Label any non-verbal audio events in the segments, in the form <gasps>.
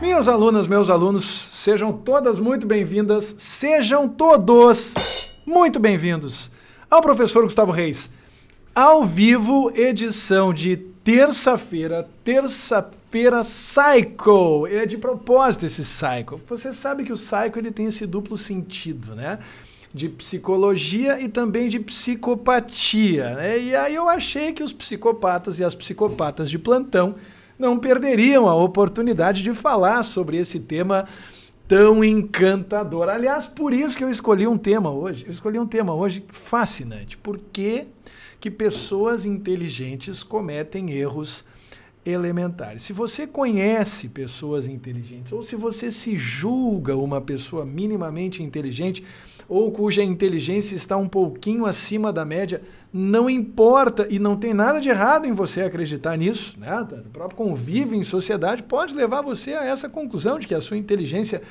Minhas alunas, meus alunos, sejam todas muito bem-vindas, sejam todos muito bem-vindos ao professor Gustavo Reis. Ao vivo, edição de terça-feira, terça-feira Feira Psycho. É de propósito esse Psycho. Você sabe que o Psycho ele tem esse duplo sentido, né? de psicologia e também de psicopatia. Né? E aí eu achei que os psicopatas e as psicopatas de plantão não perderiam a oportunidade de falar sobre esse tema tão encantador. Aliás, por isso que eu escolhi um tema hoje. Eu escolhi um tema hoje fascinante. Por que, que pessoas inteligentes cometem erros elementares. Se você conhece pessoas inteligentes, ou se você se julga uma pessoa minimamente inteligente, ou cuja inteligência está um pouquinho acima da média, não importa e não tem nada de errado em você acreditar nisso. Né? O próprio convívio em sociedade pode levar você a essa conclusão de que a sua inteligência,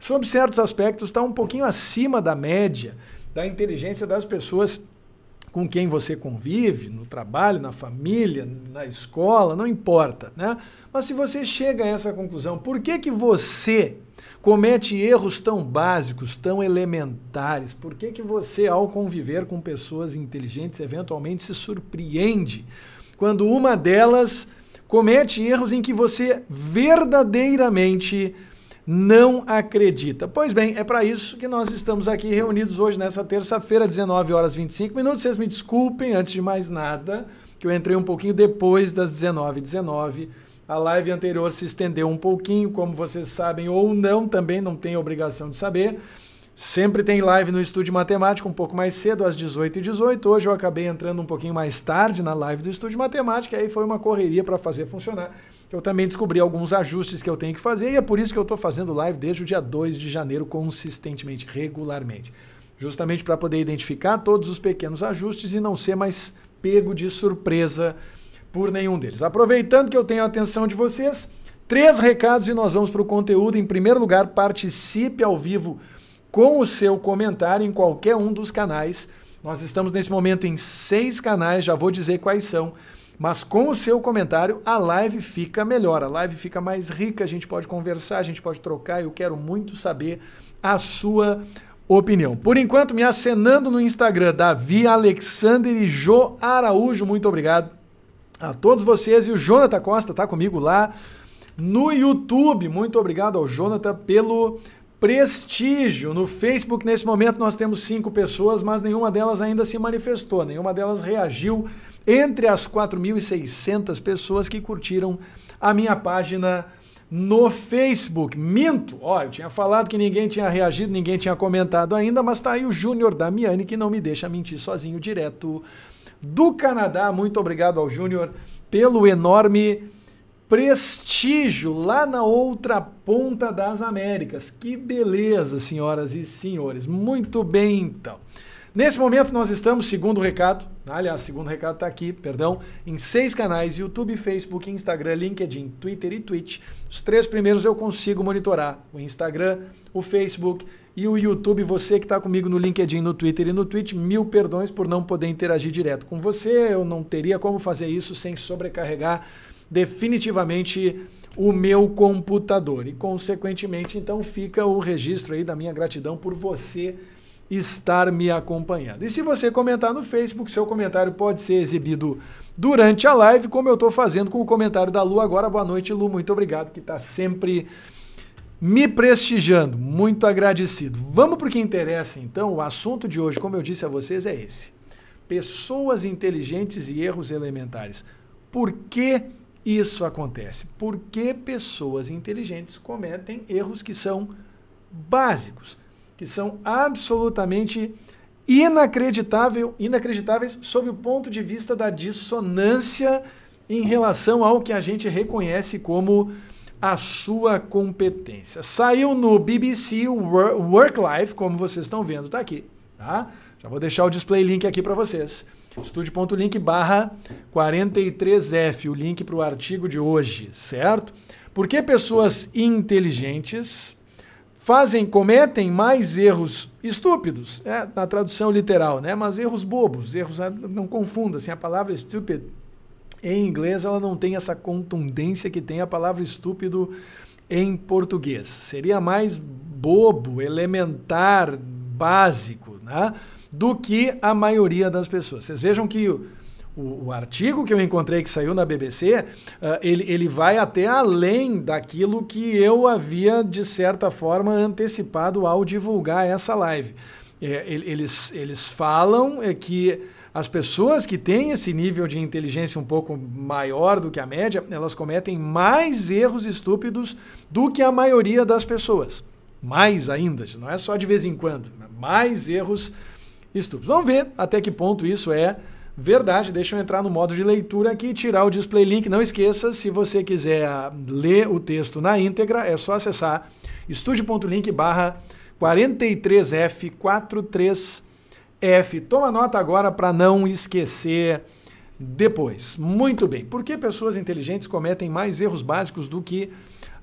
sob certos aspectos, está um pouquinho acima da média da inteligência das pessoas com quem você convive, no trabalho, na família, na escola, não importa, né? Mas se você chega a essa conclusão, por que que você comete erros tão básicos, tão elementares? Por que que você ao conviver com pessoas inteligentes eventualmente se surpreende quando uma delas comete erros em que você verdadeiramente não acredita. Pois bem, é para isso que nós estamos aqui reunidos hoje nessa terça-feira, 19 horas 25 minutos. Vocês me desculpem antes de mais nada, que eu entrei um pouquinho depois das 19 19 A live anterior se estendeu um pouquinho, como vocês sabem ou não, também não tem obrigação de saber. Sempre tem live no Estúdio Matemática, um pouco mais cedo, às 18 h 18. Hoje eu acabei entrando um pouquinho mais tarde na live do Estúdio Matemática, aí foi uma correria para fazer funcionar que eu também descobri alguns ajustes que eu tenho que fazer e é por isso que eu estou fazendo live desde o dia 2 de janeiro consistentemente, regularmente. Justamente para poder identificar todos os pequenos ajustes e não ser mais pego de surpresa por nenhum deles. Aproveitando que eu tenho a atenção de vocês, três recados e nós vamos para o conteúdo. Em primeiro lugar, participe ao vivo com o seu comentário em qualquer um dos canais. Nós estamos nesse momento em seis canais, já vou dizer quais são. Mas com o seu comentário, a live fica melhor, a live fica mais rica, a gente pode conversar, a gente pode trocar. Eu quero muito saber a sua opinião. Por enquanto, me acenando no Instagram, Davi Alexander e Jo Araújo, muito obrigado a todos vocês. E o Jonathan Costa está comigo lá no YouTube. Muito obrigado ao Jonathan pelo prestígio. No Facebook, nesse momento, nós temos cinco pessoas, mas nenhuma delas ainda se manifestou, nenhuma delas reagiu entre as 4.600 pessoas que curtiram a minha página no Facebook. Minto! Ó, eu tinha falado que ninguém tinha reagido, ninguém tinha comentado ainda, mas tá aí o Júnior Damiani que não me deixa mentir sozinho, direto do Canadá. Muito obrigado ao Júnior pelo enorme prestígio lá na outra ponta das Américas. Que beleza, senhoras e senhores. Muito bem, então. Nesse momento nós estamos, segundo recado, aliás, segundo recado está aqui, perdão, em seis canais, YouTube, Facebook, Instagram, LinkedIn, Twitter e Twitch. Os três primeiros eu consigo monitorar, o Instagram, o Facebook e o YouTube. Você que está comigo no LinkedIn, no Twitter e no Twitch, mil perdões por não poder interagir direto com você, eu não teria como fazer isso sem sobrecarregar definitivamente o meu computador. E, consequentemente, então, fica o registro aí da minha gratidão por você estar me acompanhando. E se você comentar no Facebook, seu comentário pode ser exibido durante a live, como eu estou fazendo com o comentário da Lu agora. Boa noite, Lu. Muito obrigado que está sempre me prestigiando. Muito agradecido. Vamos para o que interessa, então. O assunto de hoje, como eu disse a vocês, é esse. Pessoas inteligentes e erros elementares. Por que isso acontece? Por que pessoas inteligentes cometem erros que são básicos? que são absolutamente inacreditável, inacreditáveis sob o ponto de vista da dissonância em relação ao que a gente reconhece como a sua competência. Saiu no BBC Work Life, como vocês estão vendo, está aqui, tá? Já vou deixar o display link aqui para vocês. Estúdio.link barra 43F, o link para o artigo de hoje, certo? Por que pessoas inteligentes fazem, cometem mais erros estúpidos, é, na tradução literal, né? Mas erros bobos, erros ah, não confunda, assim, a palavra stupid em inglês ela não tem essa contundência que tem a palavra estúpido em português. Seria mais bobo, elementar, básico, né? do que a maioria das pessoas. Vocês vejam que o, o, artigo que eu encontrei que saiu na BBC, uh, eh, ele, ele vai até além daquilo que eu havia, de certa forma, antecipado ao divulgar essa live. É, eles, eles falam é, que as pessoas que têm esse nível de inteligência um pouco maior do que a média, elas cometem mais erros estúpidos do que a maioria das pessoas. Mais ainda, não é só de vez em quando, mais erros estúpidos. Vamos ver até que ponto isso é Verdade, deixa eu entrar no modo de leitura aqui e tirar o display link. Não esqueça, se você quiser ler o texto na íntegra, é só acessar estude.link barra 43F43F. Toma nota agora para não esquecer depois. Muito bem. Por que pessoas inteligentes cometem mais erros básicos do que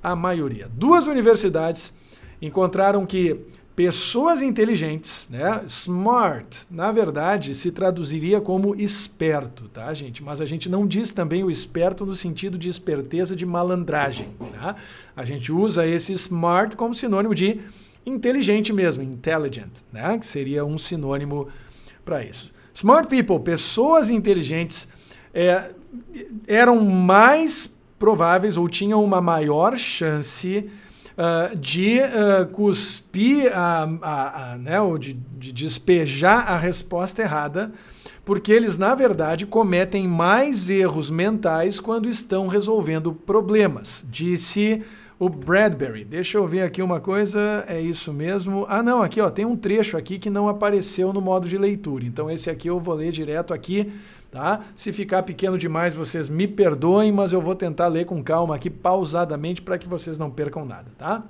a maioria? Duas universidades encontraram que Pessoas inteligentes, né? Smart, na verdade, se traduziria como esperto, tá, gente? Mas a gente não diz também o esperto no sentido de esperteza de malandragem, tá? A gente usa esse smart como sinônimo de inteligente mesmo, intelligent, né? Que seria um sinônimo para isso. Smart people, pessoas inteligentes, é, eram mais prováveis ou tinham uma maior chance uh, de uh, cuspir, a, a, a né, ou de, de despejar a resposta errada, porque eles, na verdade, cometem mais erros mentais quando estão resolvendo problemas, disse o Bradbury. Deixa eu ver aqui uma coisa, é isso mesmo. Ah, não, aqui ó, tem um trecho aqui que não apareceu no modo de leitura. Então esse aqui eu vou ler direto aqui Tá? Se ficar pequeno demais, vocês me perdoem, mas eu vou tentar ler com calma aqui, pausadamente, para que vocês não percam nada, tá?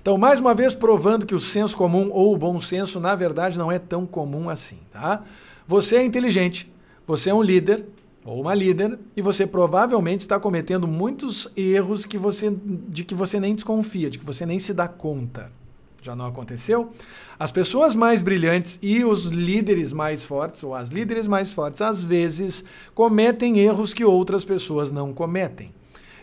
Então, mais uma vez, provando que o senso comum ou o bom senso, na verdade, não é tão comum assim, tá? Você é inteligente, você é um líder ou uma líder e você provavelmente está cometendo muitos erros que você, de que você nem desconfia, de que você nem se dá conta já não aconteceu? As pessoas mais brilhantes e os líderes mais fortes, ou as líderes mais fortes, às vezes cometem erros que outras pessoas não cometem.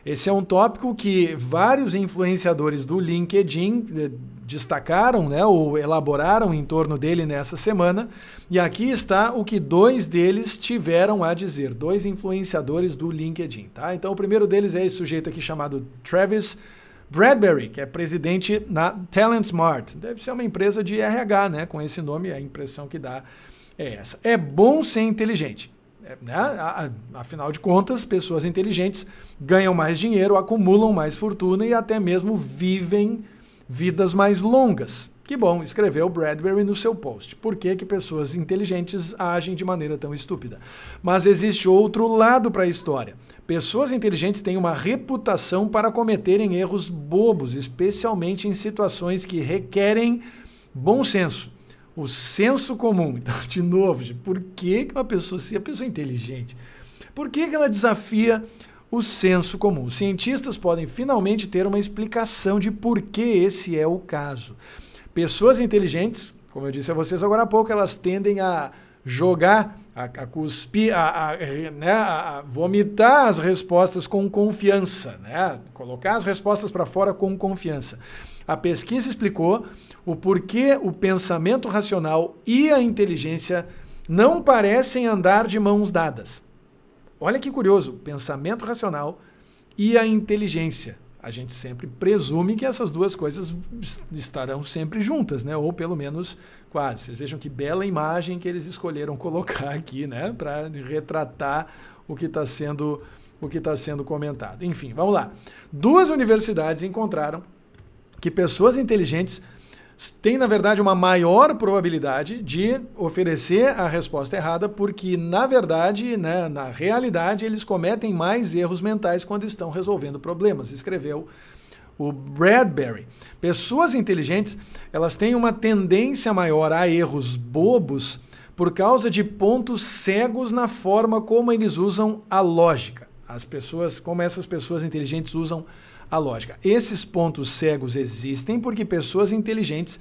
Esse é um tópico que vários influenciadores do LinkedIn eh, destacaram, né, ou elaboraram em torno dele nessa semana. E aqui está o que dois deles tiveram a dizer, dois influenciadores do LinkedIn, tá? Então o primeiro deles é esse sujeito aqui chamado Travis Bradbury, que é presidente na Talentsmart. Deve ser uma empresa de RH, né? Com esse nome, a impressão que dá é essa. É bom ser inteligente. Né? Afinal de contas, pessoas inteligentes ganham mais dinheiro, acumulam mais fortuna e até mesmo vivem vidas mais longas. Que bom, escreveu Bradbury no seu post. Por que, que pessoas inteligentes agem de maneira tão estúpida? Mas existe outro lado para a história. Pessoas inteligentes têm uma reputação para cometerem erros bobos, especialmente em situações que requerem bom senso. O senso comum. <laughs> Então, de novo, por que uma pessoa, se a pessoa é inteligente, por que ela desafia o senso comum? Os cientistas podem finalmente ter uma explicação de por que esse é o caso. Pessoas inteligentes, como eu disse a vocês agora há pouco, elas tendem a jogar a, a cuspir, a, a, né, a vomitar as respostas com confiança, né? colocar as respostas para fora com confiança. A pesquisa explicou o porquê o pensamento racional e a inteligência não parecem andar de mãos dadas. Olha que curioso, pensamento racional e a inteligência a gente sempre presume que essas duas coisas estarão sempre juntas, né? Ou pelo menos quase. Vocês vejam que bela imagem que eles escolheram colocar aqui, né? Para retratar o que está sendo o que está sendo comentado. Enfim, vamos lá. Duas universidades encontraram que pessoas inteligentes tem, na verdade, uma maior probabilidade de oferecer a resposta errada, porque, na verdade, né, na realidade, eles cometem mais erros mentais quando estão resolvendo problemas, escreveu o Bradbury. Pessoas inteligentes, elas têm uma tendência maior a erros bobos por causa de pontos cegos na forma como eles usam a lógica. As pessoas, como essas pessoas inteligentes usam a a lógica. Esses pontos cegos existem porque pessoas inteligentes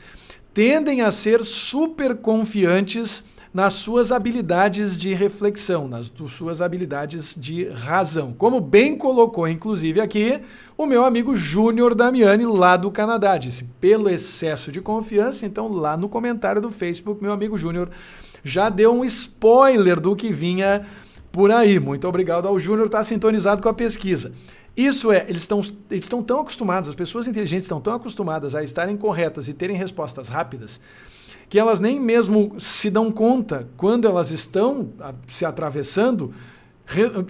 tendem a ser super confiantes nas suas habilidades de reflexão, nas suas habilidades de razão. Como bem colocou, inclusive, aqui o meu amigo Júnior Damiani, lá do Canadá. Disse, pelo excesso de confiança, então lá no comentário do Facebook, meu amigo Júnior já deu um spoiler do que vinha por aí. Muito obrigado ao Júnior, está sintonizado com a pesquisa. Isso é, eles estão eles tão acostumados, as pessoas inteligentes estão tão acostumadas a estarem corretas e terem respostas rápidas, que elas nem mesmo se dão conta quando elas estão se atravessando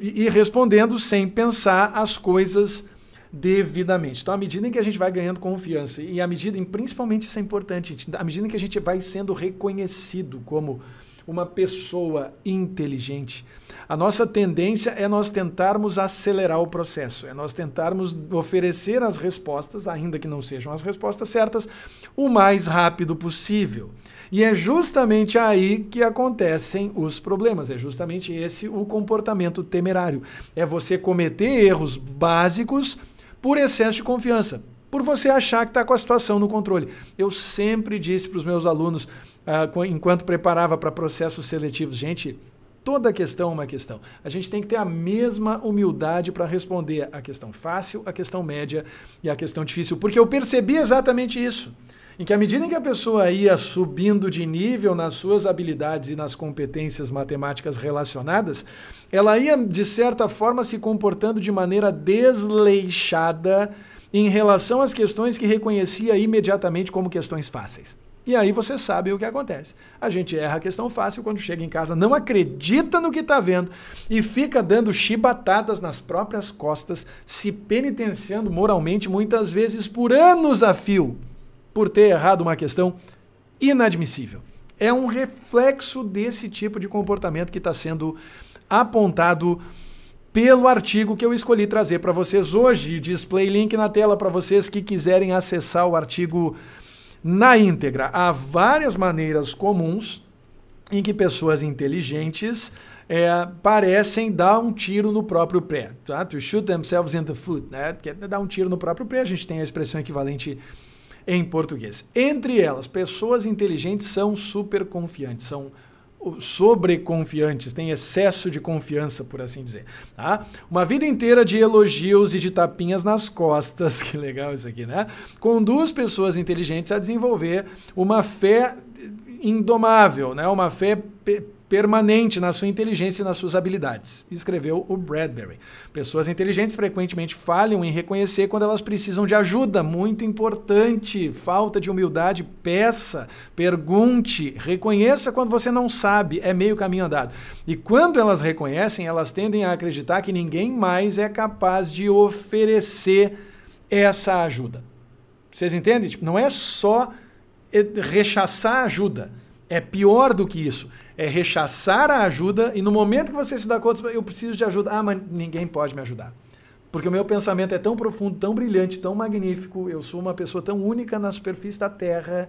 e respondendo sem pensar as coisas devidamente. Então, à medida em que a gente vai ganhando confiança e à medida, em, principalmente isso é importante, à medida em que a gente vai sendo reconhecido como uma pessoa inteligente. A nossa tendência é nós tentarmos acelerar o processo, é nós tentarmos oferecer as respostas, ainda que não sejam as respostas certas, o mais rápido possível. E é justamente aí que acontecem os problemas, é justamente esse o comportamento temerário. É você cometer erros básicos por excesso de confiança, por você achar que está com a situação no controle. Eu sempre disse para os meus alunos, uh, enquanto preparava para processos seletivos. Gente, toda questão é uma questão. A gente tem que ter a mesma humildade para responder a questão fácil, a questão média e a questão difícil, porque eu percebi exatamente isso. Em que à medida em que a pessoa ia subindo de nível nas suas habilidades e nas competências matemáticas relacionadas, ela ia, de certa forma, se comportando de maneira desleixada em relação às questões que reconhecia imediatamente como questões fáceis. E aí você sabe o que acontece. A gente erra a questão fácil quando chega em casa, não acredita no que está vendo e fica dando chibatadas nas próprias costas, se penitenciando moralmente muitas vezes por anos a fio por ter errado uma questão inadmissível. É um reflexo desse tipo de comportamento que está sendo apontado pelo artigo que eu escolhi trazer para vocês hoje. Display link na tela para vocês que quiserem acessar o artigo na íntegra. Há várias maneiras comuns em que pessoas inteligentes é, parecem dar um tiro no próprio pé. Tá? To shoot themselves in the foot, né? Que é dar um tiro no próprio pé, a gente tem a expressão equivalente em português. Entre elas, pessoas inteligentes são super confiantes, são sobreconfiantes, têm excesso de confiança, por assim dizer. Tá? Uma vida inteira de elogios e de tapinhas nas costas, <laughs> que legal isso aqui, né? Conduz pessoas inteligentes a desenvolver uma fé indomável, né? uma fé permanente na sua inteligência e nas suas habilidades, escreveu o Bradbury. Pessoas inteligentes frequentemente falham em reconhecer quando elas precisam de ajuda, muito importante. Falta de humildade, peça, pergunte, reconheça quando você não sabe, é meio caminho andado. E quando elas reconhecem, elas tendem a acreditar que ninguém mais é capaz de oferecer essa ajuda. Vocês entendem? Tipo, não é só eh, rechaçar ajuda. É pior do que isso é rechaçar a ajuda e no momento que você se dá conta, eu preciso de ajuda. Ah, mas ninguém pode me ajudar. Porque o meu pensamento é tão profundo, tão brilhante, tão magnífico, eu sou uma pessoa tão única na superfície da Terra,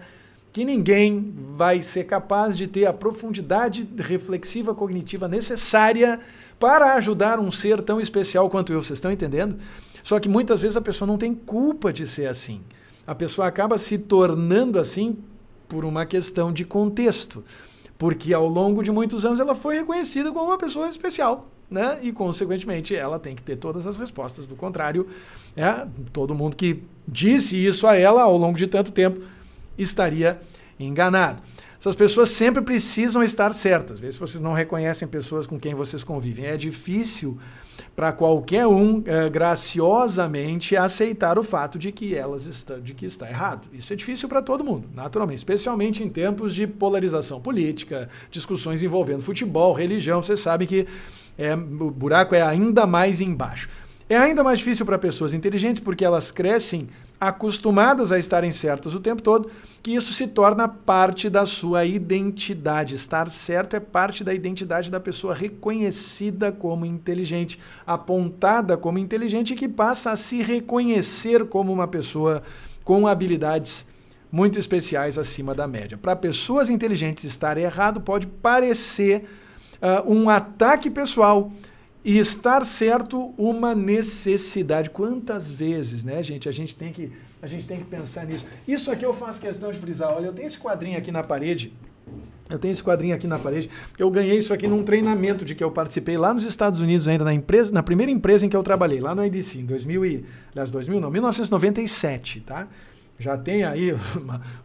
que ninguém vai ser capaz de ter a profundidade reflexiva cognitiva necessária para ajudar um ser tão especial quanto eu. Vocês estão entendendo? Só que muitas vezes a pessoa não tem culpa de ser assim. A pessoa acaba se tornando assim por uma questão de contexto. Porque ao longo de muitos anos ela foi reconhecida como uma pessoa especial. Né? E, consequentemente, ela tem que ter todas as respostas. Do contrário, é todo mundo que disse isso a ela ao longo de tanto tempo estaria enganado. Essas pessoas sempre precisam estar certas. Às vezes vocês não reconhecem pessoas com quem vocês convivem. É difícil para qualquer um é, graciosamente aceitar o fato de que elas estão, de que está errado. Isso é difícil para todo mundo, naturalmente, especialmente em tempos de polarização política, discussões envolvendo futebol, religião. Você sabe que é, o buraco é ainda mais embaixo. É ainda mais difícil para pessoas inteligentes porque elas crescem acostumadas a estarem certas o tempo todo, que isso se torna parte da sua identidade. Estar certo é parte da identidade da pessoa reconhecida como inteligente, apontada como inteligente e que passa a se reconhecer como uma pessoa com habilidades muito especiais acima da média. Para pessoas inteligentes estar errado pode parecer uh, um ataque pessoal e estar certo, uma necessidade. Quantas vezes, né, gente? A gente tem que, a gente tem que pensar nisso. Isso aqui eu faço questão de frisar. Olha, eu tenho esse quadrinho aqui na parede. Eu tenho esse quadrinho aqui na parede, eu ganhei isso aqui num treinamento de que eu participei lá nos Estados Unidos ainda na empresa, na primeira empresa em que eu trabalhei, lá no IDC, em 2000 e, aliás, 2000 não, 1997, tá? Já tem aí <laughs> os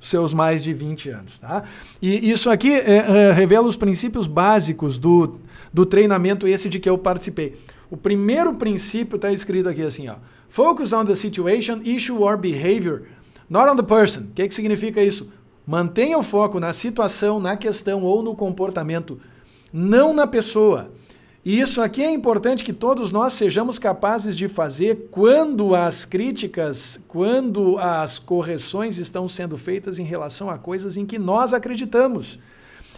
seus mais de 20 anos, tá? E isso aqui é, é, revela os princípios básicos do do treinamento esse de que eu participei. O primeiro princípio está escrito aqui assim, ó. Focus on the situation, issue or behavior, not on the person. O que, que significa isso? Mantenha o foco na situação, na questão ou no comportamento, não na pessoa. E isso aqui é importante que todos nós sejamos capazes de fazer quando as críticas, quando as correções estão sendo feitas em relação a coisas em que nós acreditamos.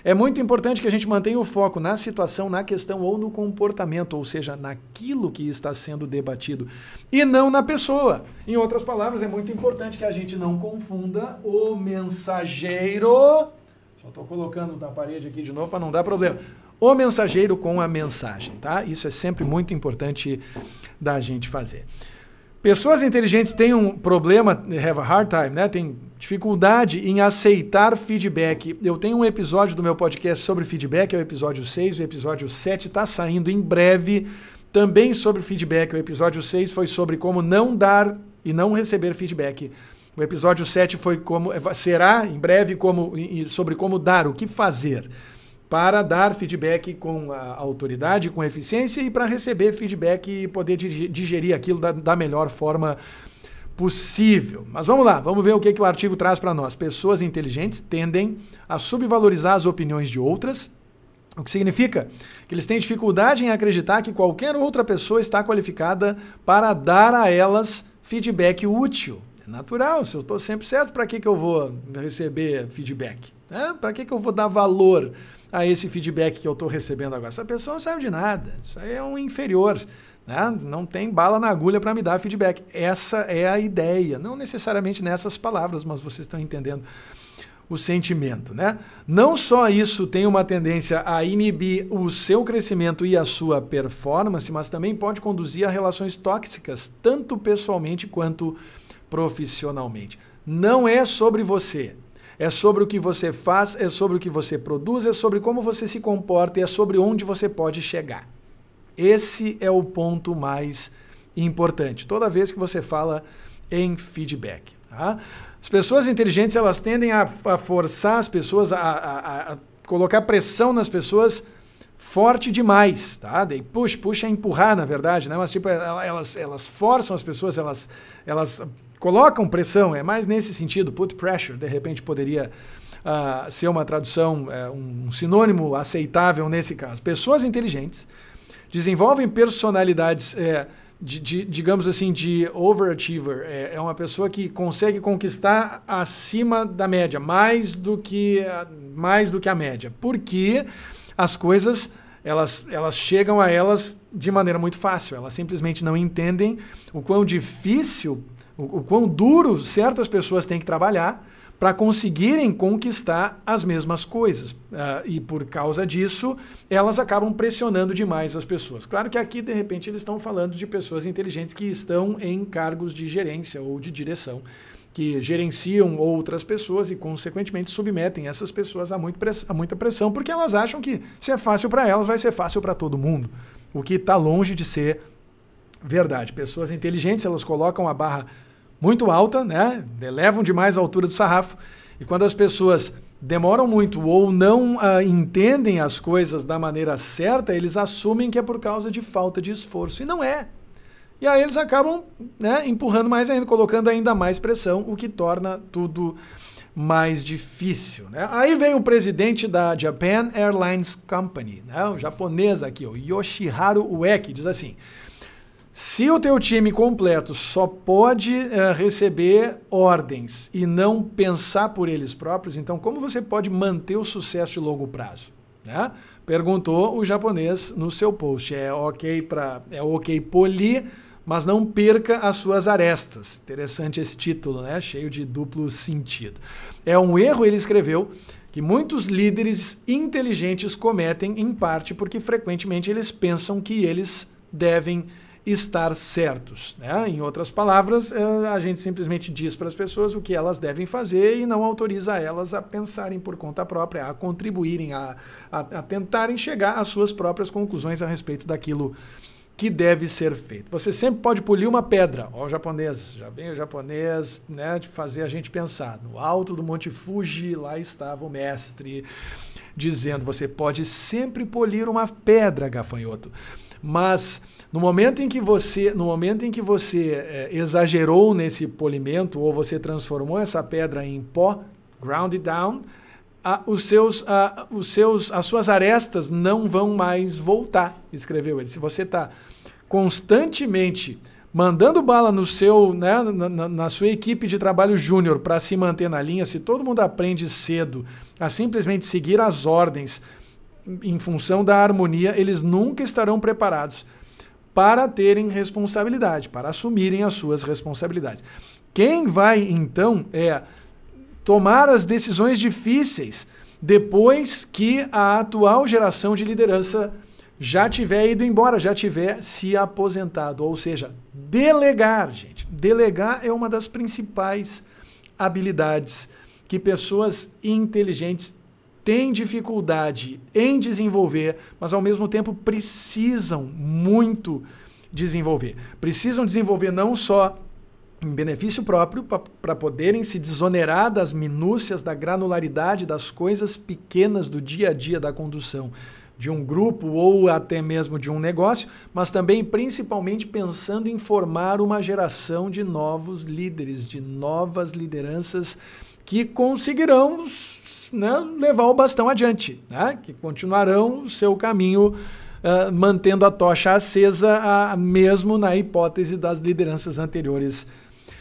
É muito importante que a gente mantenha o foco na situação, na questão ou no comportamento, ou seja, naquilo que está sendo debatido, e não na pessoa. Em outras palavras, é muito importante que a gente não confunda o mensageiro. Só estou colocando na parede aqui de novo para não dar problema. O mensageiro com a mensagem, tá? Isso é sempre muito importante da gente fazer. Pessoas inteligentes têm um problema, have a hard time, né? Tem Dificuldade em aceitar feedback. Eu tenho um episódio do meu podcast sobre feedback, é o episódio 6, o episódio 7 está saindo em breve. Também sobre feedback, o episódio 6 foi sobre como não dar e não receber feedback. O episódio 7 foi como eh, será em breve como sobre como dar, o que fazer para dar feedback com a autoridade, com eficiência e para receber feedback e poder digerir aquilo da, da melhor forma possível possível. Mas vamos lá, vamos ver o que, que o artigo traz para nós. Pessoas inteligentes tendem a subvalorizar as opiniões de outras, o que significa que eles têm dificuldade em acreditar que qualquer outra pessoa está qualificada para dar a elas feedback útil. É natural, se eu estou sempre certo, para que, que eu vou receber feedback? É, para que, que eu vou dar valor a esse feedback que eu estou recebendo agora? Essa pessoa não sabe de nada, isso aí é um inferior. Né? Não tem bala na agulha para me dar feedback. Essa é a ideia. Não necessariamente nessas palavras, mas vocês estão entendendo o sentimento, né? Não só isso tem uma tendência a inibir o seu crescimento e a sua performance, mas também pode conduzir a relações tóxicas, tanto pessoalmente quanto profissionalmente. Não é sobre você, é sobre o que você faz, é sobre o que você produz, é sobre como você se comporta e é sobre onde você pode chegar. Esse é o ponto mais importante. Toda vez que você fala em feedback. Tá? As pessoas inteligentes elas tendem a, a forçar as pessoas, a, a, a, colocar pressão nas pessoas forte demais, tá? Daí puxa, puxa, é empurrar, na verdade, né? Mas tipo, elas, elas forçam as pessoas, elas, elas colocam pressão, é mais nesse sentido, put pressure, de repente poderia uh, ser uma tradução, uh, um sinônimo aceitável nesse caso. Pessoas inteligentes desenvolvem personalidades, é, de, de, digamos assim, de overachiever. É, é, uma pessoa que consegue conquistar acima da média, mais do que, mais do que a média. Porque as coisas elas, elas chegam a elas de maneira muito fácil. Elas simplesmente não entendem o quão difícil, o, o quão duro certas pessoas têm que trabalhar para conseguirem conquistar as mesmas coisas. Uh, e por causa disso, elas acabam pressionando demais as pessoas. Claro que aqui, de repente, eles estão falando de pessoas inteligentes que estão em cargos de gerência ou de direção, que gerenciam outras pessoas e, consequentemente, submetem essas pessoas a, muito press a muita pressão, porque elas acham que se é fácil para elas, vai ser fácil para todo mundo. O que está longe de ser verdade. Pessoas inteligentes, elas colocam a barra muito alta, né? Elevam demais a altura do sarrafo. E quando as pessoas demoram muito ou não uh, entendem as coisas da maneira certa, eles assumem que é por causa de falta de esforço. E não é. E aí eles acabam né, empurrando mais ainda, colocando ainda mais pressão, o que torna tudo mais difícil. Né? Aí vem o presidente da Japan Airlines Company, né? o japonês aqui, o Yoshiharu Ueki, diz assim. Se o teu time completo só pode uh, receber ordens e não pensar por eles próprios, então como você pode manter o sucesso de longo prazo? Né? Perguntou o japonês no seu post. É ok para é ok polir, mas não perca as suas arestas. Interessante esse título, né? Cheio de duplo sentido. É um erro, ele escreveu, que muitos líderes inteligentes cometem em parte porque frequentemente eles pensam que eles devem estar certos. Né? Em outras palavras, eh, a gente simplesmente diz para as pessoas o que elas devem fazer e não autoriza elas a pensarem por conta própria, a contribuírem, a, a, a tentarem chegar às suas próprias conclusões a respeito daquilo que deve ser feito. Você sempre pode polir uma pedra. Ó, o japonês, já vem o japonês, né, de fazer a gente pensar. No alto do Monte Fuji, lá estava o mestre dizendo: você pode sempre polir uma pedra, gafanhoto, mas no momento em que você, no momento em que você é, exagerou nesse polimento ou você transformou essa pedra em pó, ground down, a, os seus, a, os seus, as suas arestas não vão mais voltar, escreveu ele. Se você está constantemente mandando bala no seu, né, na, na sua equipe de trabalho júnior para se manter na linha, se todo mundo aprende cedo a simplesmente seguir as ordens em função da harmonia, eles nunca estarão preparados para terem responsabilidade, para assumirem as suas responsabilidades. Quem vai então é tomar as decisões difíceis depois que a atual geração de liderança já tiver ido embora, já tiver se aposentado, ou seja, delegar, gente. Delegar é uma das principais habilidades que pessoas inteligentes têm dificuldade em desenvolver, mas ao mesmo tempo precisam muito desenvolver. Precisam desenvolver não só em benefício próprio para poderem se desonerar das minúcias, da granularidade, das coisas pequenas do dia a dia da condução de um grupo ou até mesmo de um negócio, mas também principalmente pensando em formar uma geração de novos líderes, de novas lideranças que conseguirão não né, levar o bastão adiante, né? que continuarão o seu caminho uh, mantendo a tocha acesa, ah, mesmo na hipótese das lideranças anteriores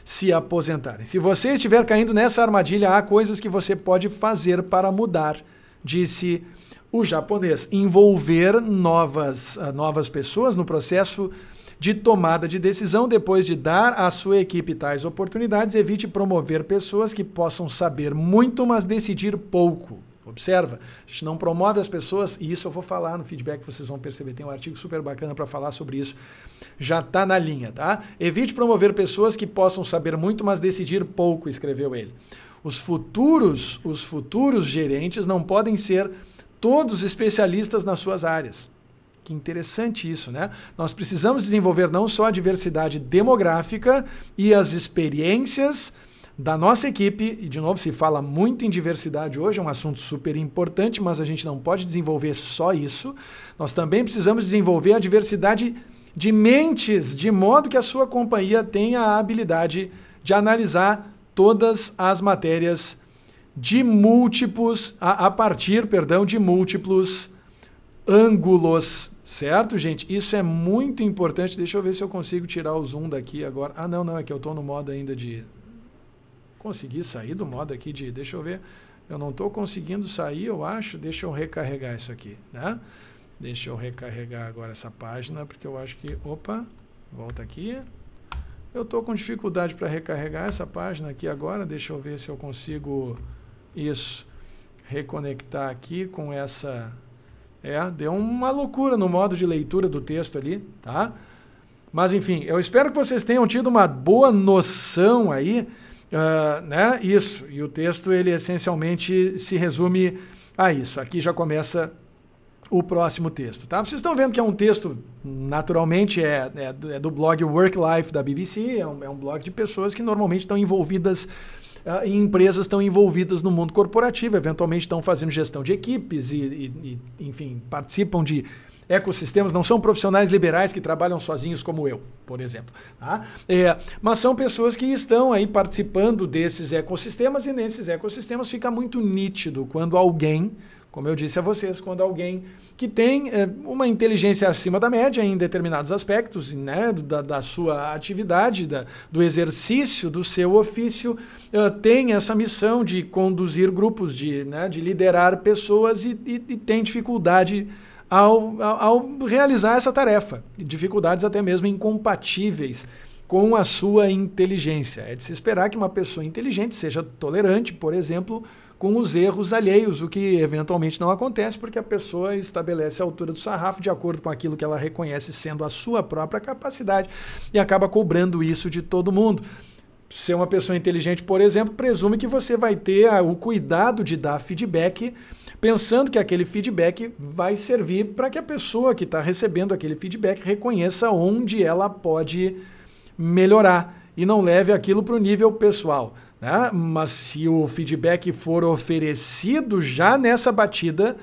se aposentarem. Se você estiver caindo nessa armadilha, há coisas que você pode fazer para mudar, disse o japonês. Envolver novas, uh, novas pessoas no processo de tomada de decisão depois de dar à sua equipe tais oportunidades, evite promover pessoas que possam saber muito, mas decidir pouco. Observa, a gente não promove as pessoas, e isso eu vou falar no feedback, vocês vão perceber, tem um artigo super bacana para falar sobre isso. Já está na linha, tá? Evite promover pessoas que possam saber muito, mas decidir pouco, escreveu ele. Os futuros, os futuros gerentes não podem ser todos especialistas nas suas áreas. Que interessante isso, né? Nós precisamos desenvolver não só a diversidade demográfica e as experiências da nossa equipe, e de novo se fala muito em diversidade hoje, é um assunto super importante, mas a gente não pode desenvolver só isso. Nós também precisamos desenvolver a diversidade de mentes, de modo que a sua companhia tenha a habilidade de analisar todas as matérias de múltiplos a, a partir, perdão, de múltiplos ângulos Certo, gente? Isso é muito importante. Deixa eu ver se eu consigo tirar o zoom daqui agora. Ah, não, não, é que eu estou no modo ainda de... Consegui sair do modo aqui de... Deixa eu ver. Eu não estou conseguindo sair, eu acho. Deixa eu recarregar isso aqui, né? Deixa eu recarregar agora essa página, porque eu acho que... Opa, volta aqui. Eu estou com dificuldade para recarregar essa página aqui agora. Deixa eu ver se eu consigo isso. Reconectar aqui com essa é, deu uma loucura no modo de leitura do texto ali, tá? Mas enfim, eu espero que vocês tenham tido uma boa noção aí, uh, né? Isso. E o texto ele essencialmente se resume a isso. Aqui já começa o próximo texto, tá? Vocês estão vendo que é um texto, naturalmente, é, é, do é blog Work Life da BBC, é um, é um blog de pessoas que normalmente estão envolvidas uh, e empresas estão envolvidas no mundo corporativo, eventualmente estão fazendo gestão de equipes e, e, e, enfim, participam de ecossistemas, não são profissionais liberais que trabalham sozinhos como eu, por exemplo. Tá? É, mas são pessoas que estão aí participando desses ecossistemas e nesses ecossistemas fica muito nítido quando alguém como eu disse a vocês, quando alguém que tem é, uma inteligência acima da média em determinados aspectos né, da, da sua atividade, da, do exercício do seu ofício, uh, tem essa missão de conduzir grupos, de, né, de liderar pessoas e, e, e tem dificuldade ao, ao, ao realizar essa tarefa. Dificuldades até mesmo incompatíveis com a sua inteligência. É de se esperar que uma pessoa inteligente seja tolerante, por exemplo, com os erros alheios, o que eventualmente não acontece porque a pessoa estabelece a altura do sarrafo de acordo com aquilo que ela reconhece sendo a sua própria capacidade e acaba cobrando isso de todo mundo. Ser uma pessoa inteligente, por exemplo, presume que você vai ter o cuidado de dar feedback, pensando que aquele feedback vai servir para que a pessoa que está recebendo aquele feedback reconheça onde ela pode melhorar e não leve aquilo para o nível pessoal. Né? Mas se o feedback for oferecido já nessa batida,